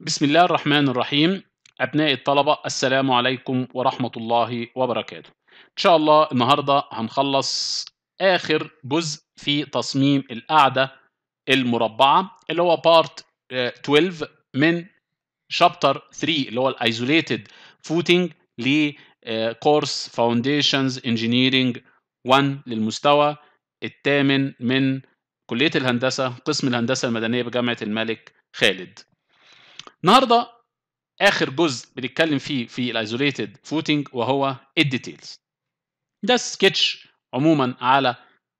بسم الله الرحمن الرحيم أبناء الطلبة السلام عليكم ورحمة الله وبركاته إن شاء الله النهاردة هنخلص آخر جزء في تصميم القاعدة المربعة اللي هو بارت آه، 12 من شابتر 3 اللي هو الايزوليتد فوتنج لكورس فاونديشنز Engineering 1 للمستوى الثامن من كلية الهندسة قسم الهندسة المدنية بجامعة الملك خالد النهارده اخر جزء بنتكلم فيه في الايزوليتد فوتنج وهو الديتيلز ده سكتش عموما على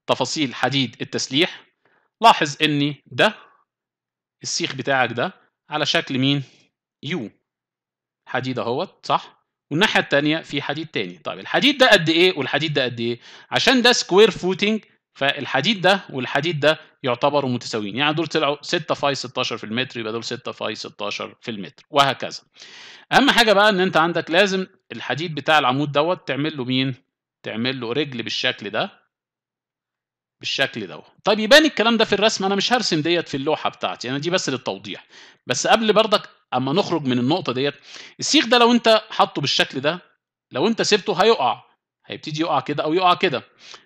تفاصيل حديد التسليح لاحظ ان ده السيخ بتاعك ده على شكل مين يو حديد اهوت صح والناحيه الثانيه في حديد تاني طيب الحديد ده قد ايه والحديد ده قد ايه عشان ده سكوير فوتنج فالحديد ده والحديد ده يعتبروا متساويين يعني دول طلعوا 6 فاي 16 في المتر يبقى دول 6 فاي 16 في المتر وهكذا اهم حاجه بقى ان انت عندك لازم الحديد بتاع العمود دوت تعمل له مين تعمل له رجل بالشكل ده بالشكل ده طيب يبان الكلام ده في الرسم انا مش هرسم ديت في اللوحه بتاعتي انا دي بس للتوضيح بس قبل بردك اما نخرج من النقطه ديت السيخ ده لو انت حاطه بالشكل ده لو انت سبته هيقع هيبتدي يقع كده او يقع كده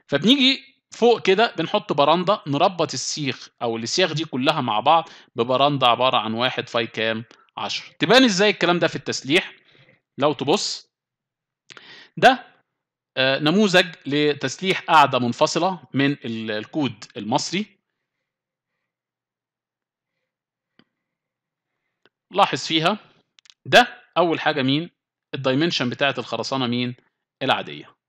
فبنيجي فوق كده بنحط براندة نربط السيخ أو السياخ دي كلها مع بعض ببراندة عبارة عن واحد فاي كام 10 تبان إزاي الكلام ده في التسليح لو تبص ده آه، نموذج لتسليح قاعدة منفصلة من الكود المصري لاحظ فيها ده أول حاجة مين الدايمنشن بتاعة الخرسانة مين العادية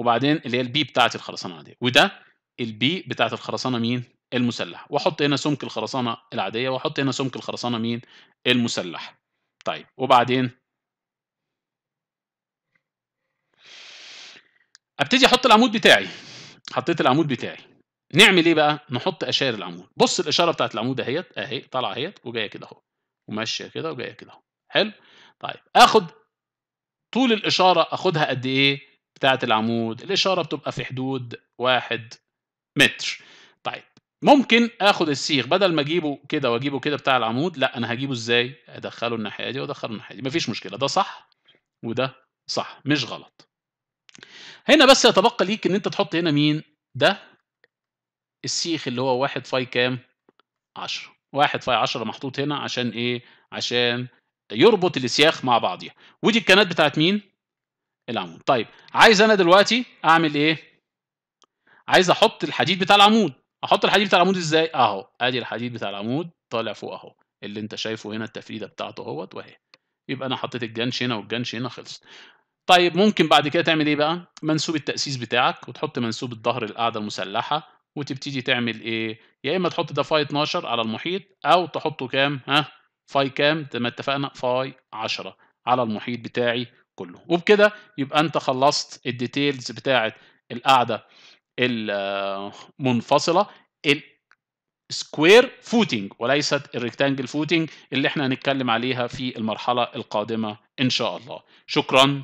وبعدين اللي هي البي بتاعت الخرسانه العاديه وده البي بتاعت الخرسانه مين المسلح واحط هنا سمك الخرسانه العاديه واحط هنا سمك الخرسانه مين المسلح طيب وبعدين ابتدي احط العمود بتاعي حطيت العمود بتاعي نعمل ايه بقى نحط اشاير العمود بص الاشاره بتاعت العمود اهيت اهي طالعه اهيت وجايه كده اهو وماشيه كده وجايه كده اهو حلو طيب اخد طول الاشاره اخدها قد ايه بتاعة العمود الإشارة بتبقى في حدود واحد متر طيب ممكن اخد السيخ بدل ما اجيبه كده واجيبه كده بتاع العمود لا انا هجيبه ازاي ادخله الناحيه دي وادخله الناحيه دي مفيش مشكله ده صح وده صح مش غلط هنا بس يتبقى ليك ان انت تحط هنا مين ده السيخ اللي هو 1 فاي كام 10 1 فاي 10 محطوط هنا عشان ايه عشان يربط الاسياخ مع بعضيها ودي الكنات بتاعت مين العمود طيب عايز انا دلوقتي اعمل ايه عايز احط الحديد بتاع العمود احط الحديد بتاع العمود ازاي اهو ادي الحديد بتاع العمود طالع فوق اهو اللي انت شايفه هنا التفريده بتاعته اهوت وهي يبقى انا حطيت الجنش هنا والجنش هنا خلص طيب ممكن بعد كده تعمل ايه بقى منسوب التاسيس بتاعك وتحط منسوب الظهر القاعده المسلحه وتبتدي تعمل ايه يا اما تحط ده فاي 12 على المحيط او تحطه كام ها فاي كام زي ما اتفقنا فاي 10 على المحيط بتاعي كله وبكده يبقى انت خلصت الديتيلز بتاعه القاعده المنفصله السكوير فوتينج وليست الريكتانجل فوتينج اللي احنا هنتكلم عليها في المرحله القادمه ان شاء الله شكرا